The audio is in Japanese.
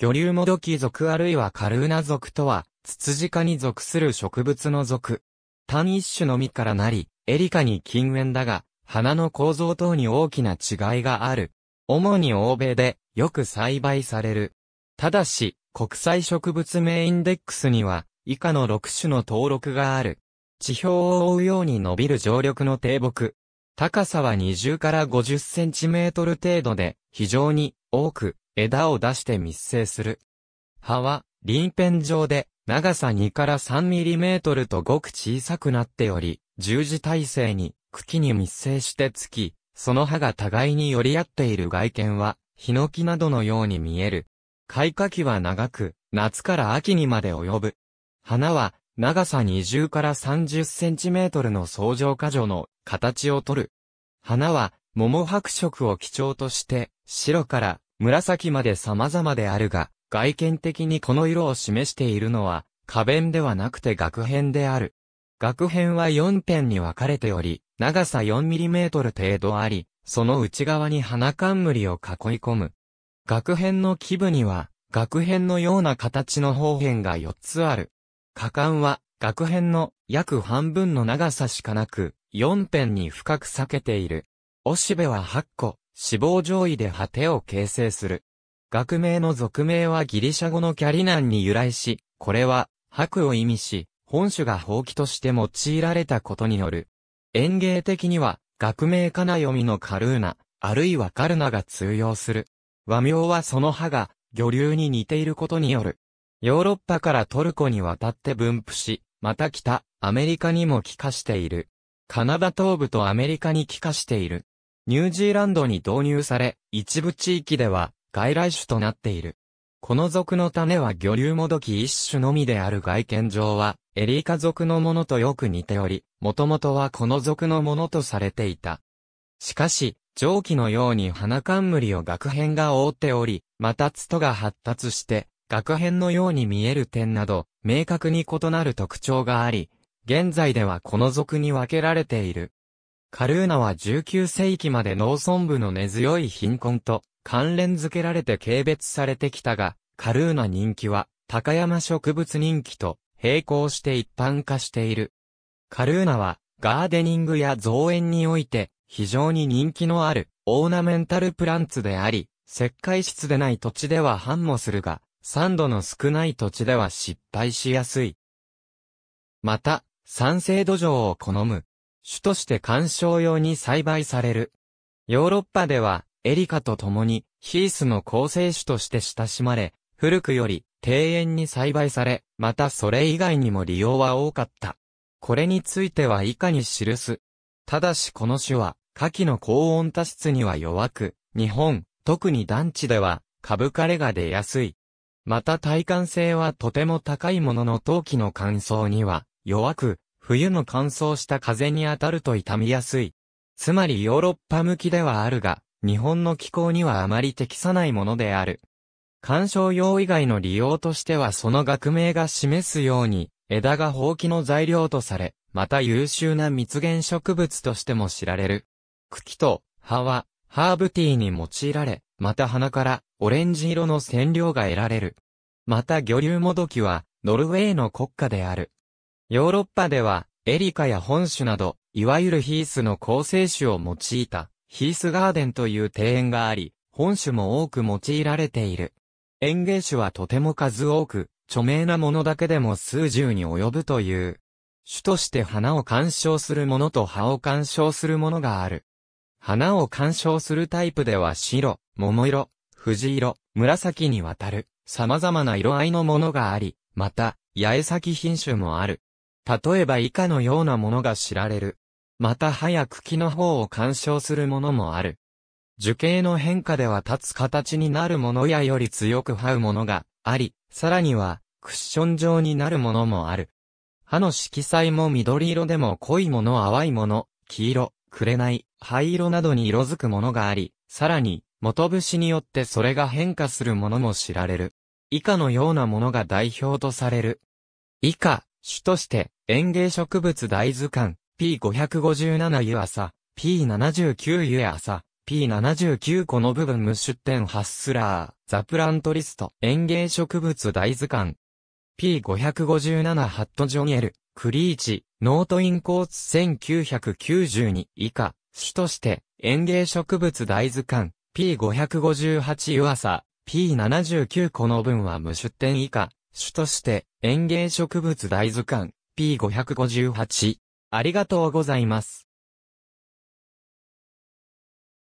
魚竜もどき属あるいはカルーナ属とは、ツツジ科に属する植物の属。単一種のみからなり、エリカに近縁だが、花の構造等に大きな違いがある。主に欧米で、よく栽培される。ただし、国際植物名インデックスには、以下の6種の登録がある。地表を覆うように伸びる常緑の低木。高さは20から50センチメートル程度で、非常に多く、枝を出して密生する。葉は、鱗片状で、長さ2から3ミリメートルとごく小さくなっており、十字体制に、茎に密生してつき、その葉が互いに寄り合っている外見は、ヒノキなどのように見える。開花期は長く、夏から秋にまで及ぶ。花は、長さ20から30センチメートルの相乗果樹の形をとる。花は、桃白色を基調として、白から紫まで様々であるが、外見的にこの色を示しているのは、花弁ではなくて額辺である。額辺は4辺に分かれており、長さ 4mm 程度あり、その内側に花冠を囲い込む。額辺の基部には、額辺のような形の方辺が4つある。果敢は、額辺の約半分の長さしかなく、4辺に深く裂けている。おしべは8個、死亡上位で果てを形成する。学名の俗名はギリシャ語のキャリナンに由来し、これは、白を意味し、本種が放棄として用いられたことによる。園芸的には、学名かな読みのカルーナ、あるいはカルナが通用する。和名はその歯が、魚流に似ていることによる。ヨーロッパからトルコに渡って分布し、また北、アメリカにも帰化している。カナダ東部とアメリカに帰化している。ニュージーランドに導入され、一部地域では外来種となっている。この属の種は魚竜もどき一種のみである外見上は、エリカ属のものとよく似ており、もともとはこの属のものとされていた。しかし、蒸気のように花冠を額片が覆っており、またツトが発達して、額片のように見える点など、明確に異なる特徴があり、現在ではこの属に分けられている。カルーナは19世紀まで農村部の根強い貧困と関連づけられて軽蔑されてきたが、カルーナ人気は高山植物人気と並行して一般化している。カルーナはガーデニングや造園において非常に人気のあるオーナメンタルプランツであり、石灰質でない土地では繁茂するが、酸度の少ない土地では失敗しやすい。また、酸性土壌を好む種として観賞用に栽培される。ヨーロッパでは、エリカと共に、ヒースの構成種として親しまれ、古くより、庭園に栽培され、またそれ以外にも利用は多かった。これについては以下に記す。ただしこの種は、夏季の高温多湿には弱く、日本、特に団地では、株枯れが出やすい。また体感性はとても高いものの陶器の乾燥には、弱く、冬の乾燥した風に当たると傷みやすい。つまりヨーロッパ向きではあるが、日本の気候にはあまり適さないものである。観賞用以外の利用としてはその学名が示すように、枝が放棄の材料とされ、また優秀な蜜源植物としても知られる。茎と葉は、ハーブティーに用いられ、また花からオレンジ色の染料が得られる。また魚流もどきは、ノルウェーの国家である。ヨーロッパでは、エリカや本種など、いわゆるヒースの構成種を用いた、ヒースガーデンという庭園があり、本種も多く用いられている。園芸種はとても数多く、著名なものだけでも数十に及ぶという。種として花を鑑賞するものと葉を鑑賞するものがある。花を鑑賞するタイプでは白、桃色、藤色、紫にわたる、様々な色合いのものがあり、また、八重咲き品種もある。例えば以下のようなものが知られる。また早く木の方を鑑賞するものもある。樹形の変化では立つ形になるものやより強く這うものがあり、さらにはクッション状になるものもある。歯の色彩も緑色でも濃いもの淡いもの、黄色、紅、灰色などに色づくものがあり、さらに元節によってそれが変化するものも知られる。以下のようなものが代表とされる。以下、種として、園芸植物大図鑑、P557 湯朝、P79 湯朝、P79 個の部分無出典ハッスラー、ザプラントリスト、園芸植物大図鑑、P557 ハットジョニエル、クリーチ、ノートインコーツ1992以下、主として、園芸植物大図鑑、P558 湯朝、P79 個の分は無出典以下、主として、園芸植物大図鑑、SP558。ありがとうございます。